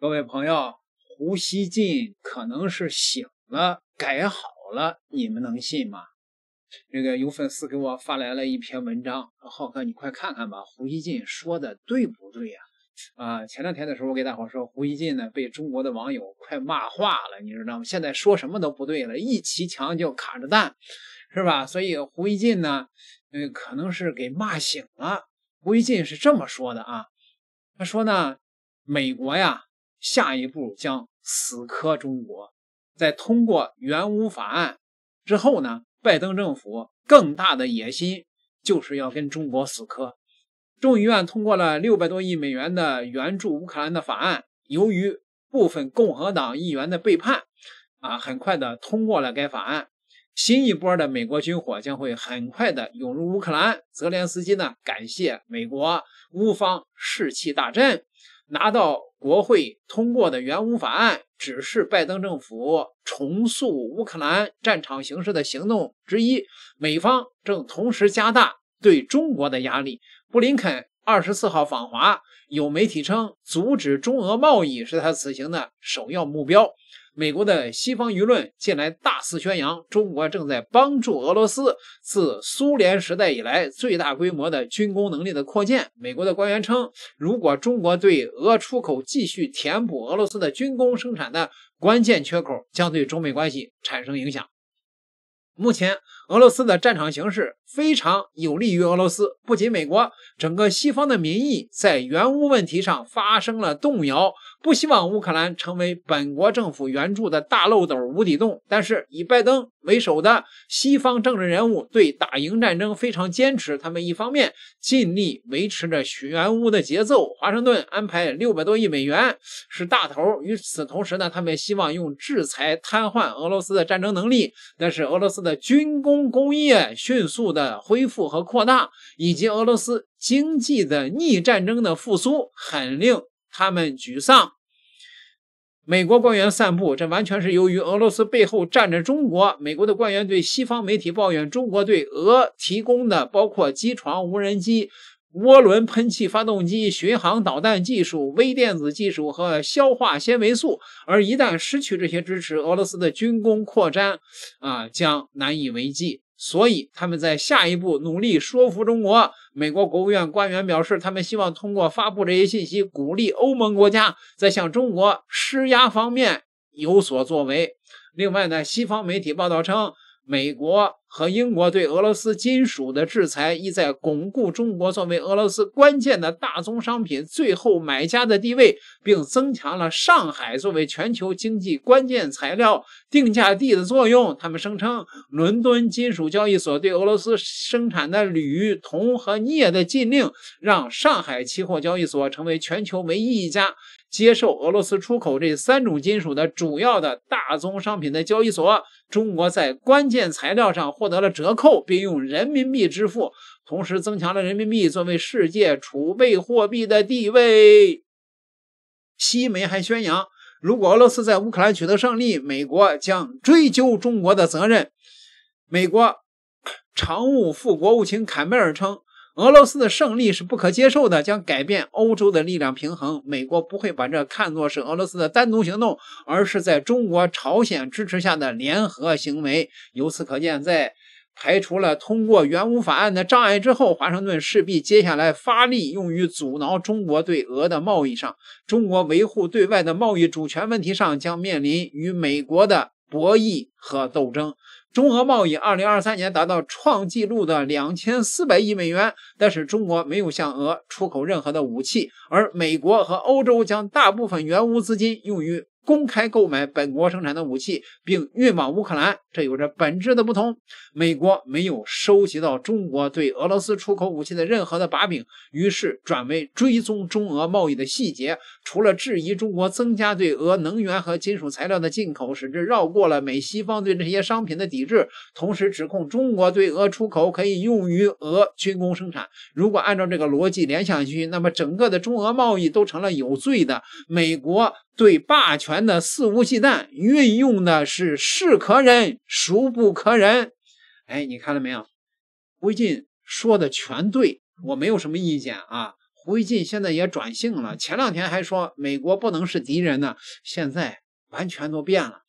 各位朋友，胡锡进可能是醒了，改好了，你们能信吗？这个有粉丝给我发来了一篇文章，浩哥你快看看吧，胡锡进说的对不对呀？啊，前两天的时候我给大伙说，胡锡进呢被中国的网友快骂化了，你知道吗？现在说什么都不对了，一骑墙就卡着蛋，是吧？所以胡锡进呢，呃，可能是给骂醒了。胡锡进是这么说的啊，他说呢，美国呀。下一步将死磕中国，在通过《援乌法案》之后呢？拜登政府更大的野心就是要跟中国死磕。众议院通过了六百多亿美元的援助乌克兰的法案，由于部分共和党议员的背叛，啊，很快的通过了该法案。新一波的美国军火将会很快的涌入乌克兰。泽连斯基呢？感谢美国，乌方士气大振。拿到国会通过的援乌法案只是拜登政府重塑乌克兰战场形势的行动之一。美方正同时加大对中国的压力。布林肯二十四号访华，有媒体称，阻止中俄贸易是他此行的首要目标。美国的西方舆论近来大肆宣扬，中国正在帮助俄罗斯自苏联时代以来最大规模的军工能力的扩建。美国的官员称，如果中国对俄出口继续填补俄罗斯的军工生产的关键缺口，将对中美关系产生影响。目前，俄罗斯的战场形势。非常有利于俄罗斯，不仅美国，整个西方的民意在援乌问题上发生了动摇，不希望乌克兰成为本国政府援助的大漏斗、无底洞。但是以拜登为首的西方政治人物对打赢战争非常坚持，他们一方面尽力维持着援乌的节奏，华盛顿安排六百多亿美元是大头。与此同时呢，他们希望用制裁瘫痪俄罗斯的战争能力，但是俄罗斯的军工工业迅速的。的恢复和扩大，以及俄罗斯经济的逆战争的复苏，很令他们沮丧。美国官员散布，这完全是由于俄罗斯背后站着中国。美国的官员对西方媒体抱怨，中国对俄提供的包括机床、无人机、涡轮喷气发动机、巡航导弹技术、微电子技术和消化纤维素。而一旦失去这些支持，俄罗斯的军工扩张啊，将难以为继。所以，他们在下一步努力说服中国。美国国务院官员表示，他们希望通过发布这些信息，鼓励欧盟国家在向中国施压方面有所作为。另外呢，西方媒体报道称，美国。和英国对俄罗斯金属的制裁，意在巩固中国作为俄罗斯关键的大宗商品最后买家的地位，并增强了上海作为全球经济关键材料定价地的作用。他们声称，伦敦金属交易所对俄罗斯生产的铝、铜和镍的禁令，让上海期货交易所成为全球唯一一家接受俄罗斯出口这三种金属的主要的大宗商品的交易所。中国在关键材料上。获得了折扣，并用人民币支付，同时增强了人民币作为世界储备货币的地位。西媒还宣扬，如果俄罗斯在乌克兰取得胜利，美国将追究中国的责任。美国常务副国务卿坎贝尔称。俄罗斯的胜利是不可接受的，将改变欧洲的力量平衡。美国不会把这看作是俄罗斯的单独行动，而是在中国、朝鲜支持下的联合行为。由此可见，在排除了通过原武法案的障碍之后，华盛顿势必接下来发力用于阻挠中国对俄的贸易上。中国维护对外的贸易主权问题上，将面临与美国的博弈和斗争。中俄贸易，二零二三年达到创纪录的两千四百亿美元，但是中国没有向俄出口任何的武器，而美国和欧洲将大部分原乌资金用于。公开购买本国生产的武器并运往乌克兰，这有着本质的不同。美国没有收集到中国对俄罗斯出口武器的任何的把柄，于是转为追踪中俄贸易的细节。除了质疑中国增加对俄能源和金属材料的进口，使之绕过了美西方对这些商品的抵制，同时指控中国对俄出口可以用于俄军工生产。如果按照这个逻辑联想下去，那么整个的中俄贸易都成了有罪的美国。对霸权的肆无忌惮运用的是是可忍，孰不可忍？哎，你看了没有？胡毅进说的全对，我没有什么意见啊。胡毅进现在也转性了，前两天还说美国不能是敌人呢，现在完全都变了。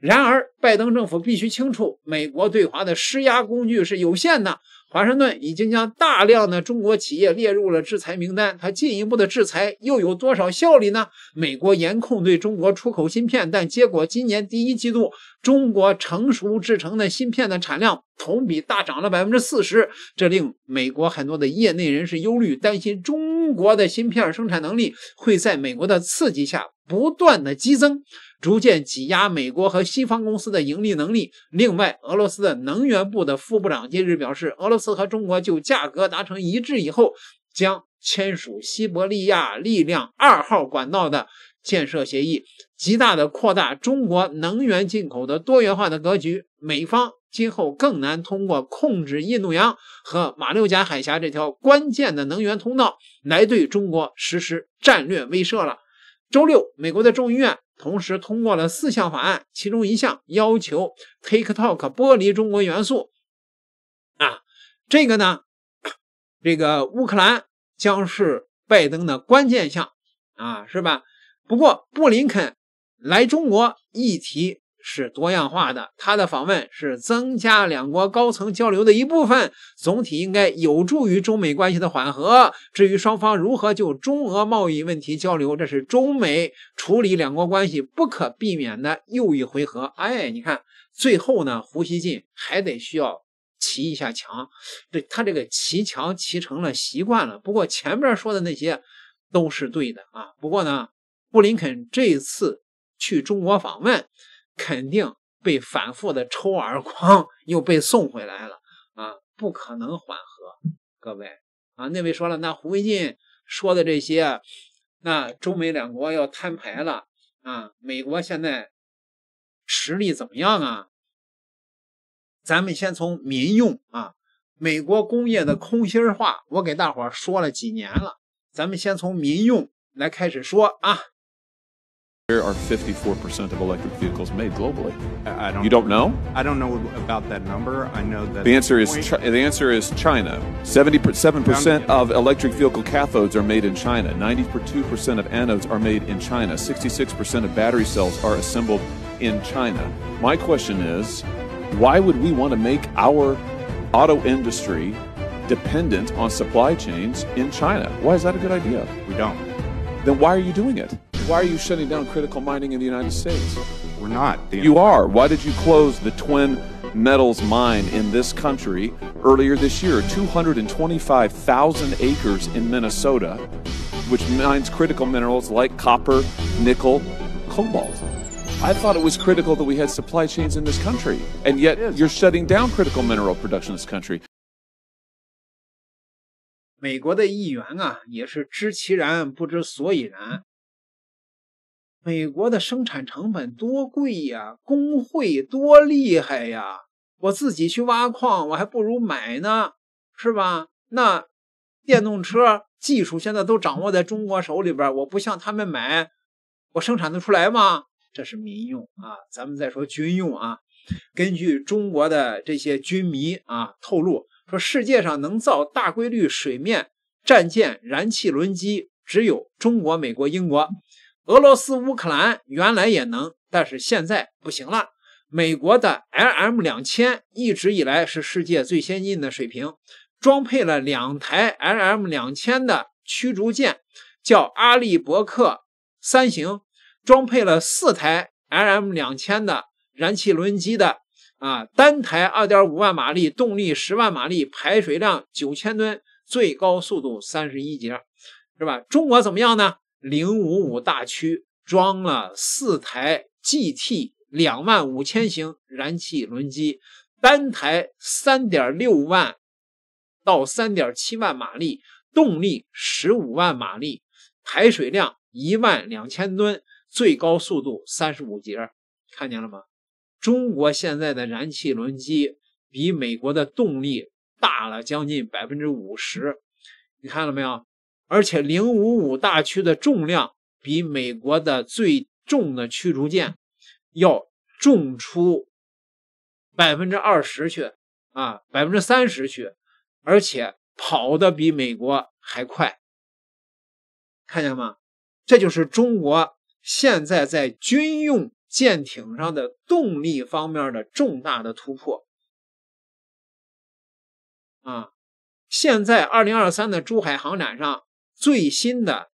然而，拜登政府必须清楚，美国对华的施压工具是有限的。华盛顿已经将大量的中国企业列入了制裁名单，它进一步的制裁又有多少效力呢？美国严控对中国出口芯片，但结果今年第一季度中国成熟制成的芯片的产量。同比大涨了百分之四十，这令美国很多的业内人士忧虑，担心中国的芯片生产能力会在美国的刺激下不断的激增，逐渐挤压美国和西方公司的盈利能力。另外，俄罗斯的能源部的副部长近日表示，俄罗斯和中国就价格达成一致以后，将签署西伯利亚力量二号管道的建设协议，极大的扩大中国能源进口的多元化的格局。美方。今后更难通过控制印度洋和马六甲海峡这条关键的能源通道来对中国实施战略威慑了。周六，美国的众议院同时通过了四项法案，其中一项要求 TikTok 剥离中国元素。啊，这个呢，这个乌克兰将是拜登的关键项，啊，是吧？不过，布林肯来中国一提。是多样化的，他的访问是增加两国高层交流的一部分，总体应该有助于中美关系的缓和。至于双方如何就中俄贸易问题交流，这是中美处理两国关系不可避免的又一回合。哎，你看，最后呢，胡锡进还得需要骑一下墙，这他这个骑墙骑成了习惯了。不过前边说的那些都是对的啊。不过呢，布林肯这次去中国访问。肯定被反复的抽耳光，又被送回来了啊！不可能缓和，各位啊！那位说了，那胡锡进说的这些，那中美两国要摊牌了啊！美国现在实力怎么样啊？咱们先从民用啊，美国工业的空心化，我给大伙说了几年了，咱们先从民用来开始说啊。Where are 54% of electric vehicles made globally. I don't. You don't know? I don't know about that number. I know that the answer is chi- the answer is China. 77 percent of electric vehicle cathodes are made in China. 92 percent of anodes are made in China. 66 percent of battery cells are assembled in China. My question is, why would we want to make our auto industry dependent on supply chains in China? Why is that a good idea? We don't. Then why are you doing it? Why are you shutting down critical mining in the United States? We're not. The you are. Why did you close the twin metals mine in this country earlier this year? 225,000 acres in Minnesota, which mines critical minerals like copper, nickel, cobalt. I thought it was critical that we had supply chains in this country, and yet you're shutting down critical mineral production in this country. 美国的议员啊，也是知其然不知所以然，美国的生产成本多贵呀，工会多厉害呀！我自己去挖矿，我还不如买呢，是吧？那电动车技术现在都掌握在中国手里边，我不向他们买，我生产得出来吗？这是民用啊，咱们再说军用啊。根据中国的这些军迷啊透露说，世界上能造大规率水面战舰燃气轮机，只有中国、美国、英国。俄罗斯、乌克兰原来也能，但是现在不行了。美国的 LM 两千一直以来是世界最先进的水平，装配了两台 LM 两千的驱逐舰，叫阿利伯克三型，装配了四台 LM 两千的燃气轮机的，啊，单台二点五万马力，动力十万马力，排水量九千吨，最高速度三十一节，是吧？中国怎么样呢？零五五大驱装了四台 GT 两万五千型燃气轮机，单台三点六万到三点七万马力，动力十五万马力，排水量一万两千吨，最高速度三十五节。看见了吗？中国现在的燃气轮机比美国的动力大了将近百分之五十，你看了没有？而且零五五大驱的重量比美国的最重的驱逐舰要重出百分之二十去啊，百分之三十去，而且跑的比美国还快，看见吗？这就是中国现在在军用舰艇上的动力方面的重大的突破啊！现在二零二三的珠海航展上。最新的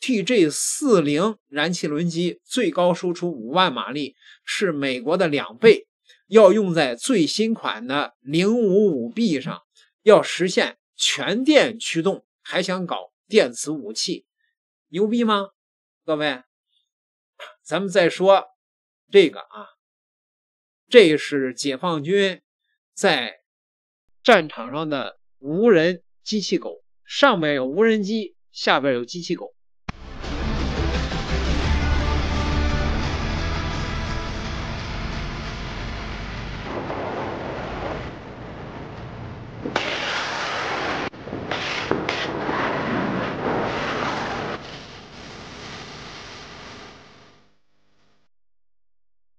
T J 四零燃气轮机最高输出五万马力，是美国的两倍，要用在最新款的零五五 B 上，要实现全电驱动，还想搞电磁武器，牛逼吗？各位，咱们再说这个啊，这是解放军在战场上的无人机器狗，上面有无人机。下边有机器狗，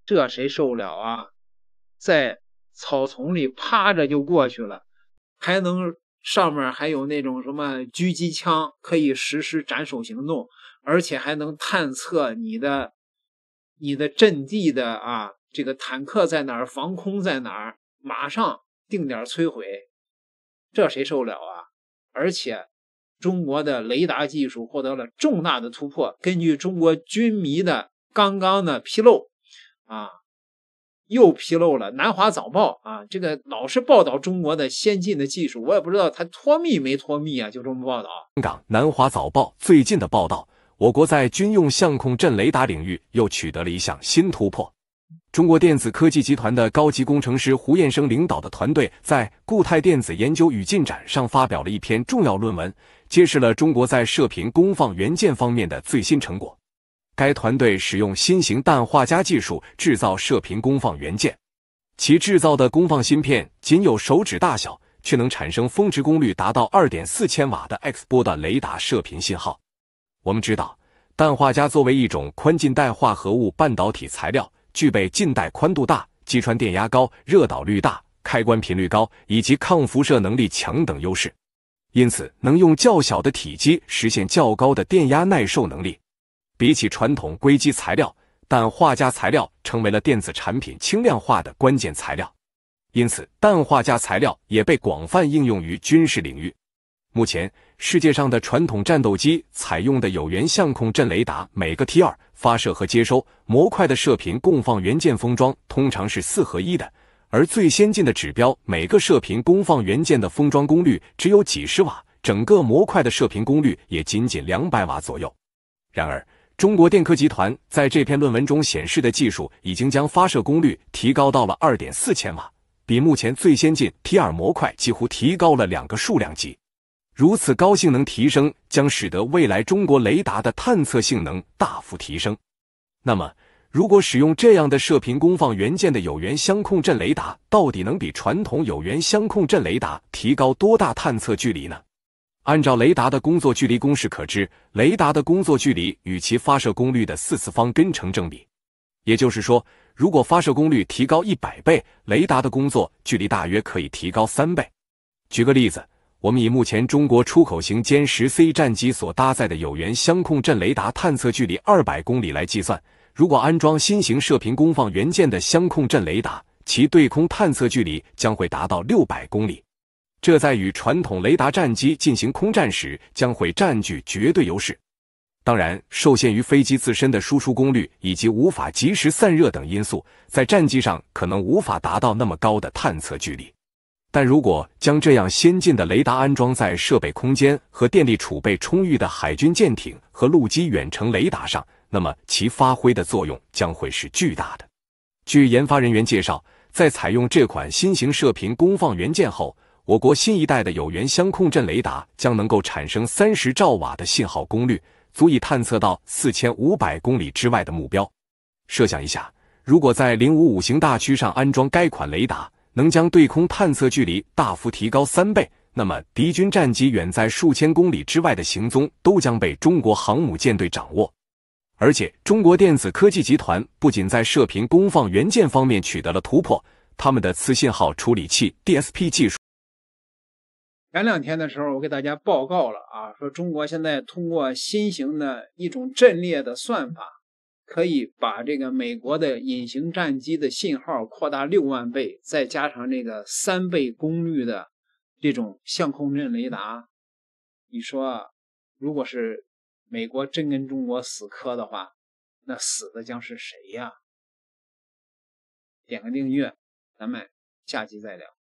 这谁受不了啊？在草丛里趴着就过去了，还能？上面还有那种什么狙击枪，可以实施斩首行动，而且还能探测你的、你的阵地的啊，这个坦克在哪儿，防空在哪儿，马上定点摧毁，这谁受得了啊？而且中国的雷达技术获得了重大的突破，根据中国军迷的刚刚的披露啊。又披露了《南华早报》啊，这个老是报道中国的先进的技术，我也不知道它脱密没脱密啊，就这么报道。香港《南华早报》最近的报道，我国在军用相控阵雷达领域又取得了一项新突破。中国电子科技集团的高级工程师胡彦生领导的团队，在《固态电子研究与进展》上发表了一篇重要论文，揭示了中国在射频功放元件方面的最新成果。该团队使用新型氮化镓技术制造射频功放元件，其制造的功放芯片仅有手指大小，却能产生峰值功率达到二点四千瓦的 X 波段雷达射频信号。我们知道，氮化镓作为一种宽禁带化合物半导体材料，具备禁带宽度大、击穿电压高、热导率大、开关频率高以及抗辐射能力强等优势，因此能用较小的体积实现较高的电压耐受能力。比起传统硅基材料，氮化镓材料成为了电子产品轻量化的关键材料，因此氮化镓材料也被广泛应用于军事领域。目前，世界上的传统战斗机采用的有源相控阵雷达，每个 T 二发射和接收模块的射频供放元件封装通常是四合一的，而最先进的指标，每个射频功放元件的封装功率只有几十瓦，整个模块的射频功率也仅仅两百瓦左右。然而，中国电科集团在这篇论文中显示的技术，已经将发射功率提高到了二点四千瓦，比目前最先进 T r 模块几乎提高了两个数量级。如此高性能提升，将使得未来中国雷达的探测性能大幅提升。那么，如果使用这样的射频功放元件的有源相控阵雷达，到底能比传统有源相控阵雷达提高多大探测距离呢？按照雷达的工作距离公式可知，雷达的工作距离与其发射功率的四次方根成正比。也就是说，如果发射功率提高一百倍，雷达的工作距离大约可以提高三倍。举个例子，我们以目前中国出口型歼十 C 战机所搭载的有源相控阵雷达探测距离二百公里来计算，如果安装新型射频功放元件的相控阵雷达，其对空探测距离将会达到六百公里。这在与传统雷达战机进行空战时将会占据绝对优势。当然，受限于飞机自身的输出功率以及无法及时散热等因素，在战机上可能无法达到那么高的探测距离。但如果将这样先进的雷达安装在设备空间和电力储备充裕的海军舰艇和陆基远程雷达上，那么其发挥的作用将会是巨大的。据研发人员介绍，在采用这款新型射频功放元件后，我国新一代的有源相控阵雷达将能够产生三十兆瓦的信号功率，足以探测到四千五百公里之外的目标。设想一下，如果在零五五型大驱上安装该款雷达，能将对空探测距离大幅提高三倍，那么敌军战机远在数千公里之外的行踪都将被中国航母舰队掌握。而且，中国电子科技集团不仅在射频功放元件方面取得了突破，他们的磁信号处理器 DSP 技术。前两天的时候，我给大家报告了啊，说中国现在通过新型的一种阵列的算法，可以把这个美国的隐形战机的信号扩大六万倍，再加上这个三倍功率的这种相控阵雷达，你说，如果是美国真跟中国死磕的话，那死的将是谁呀？点个订阅，咱们下期再聊。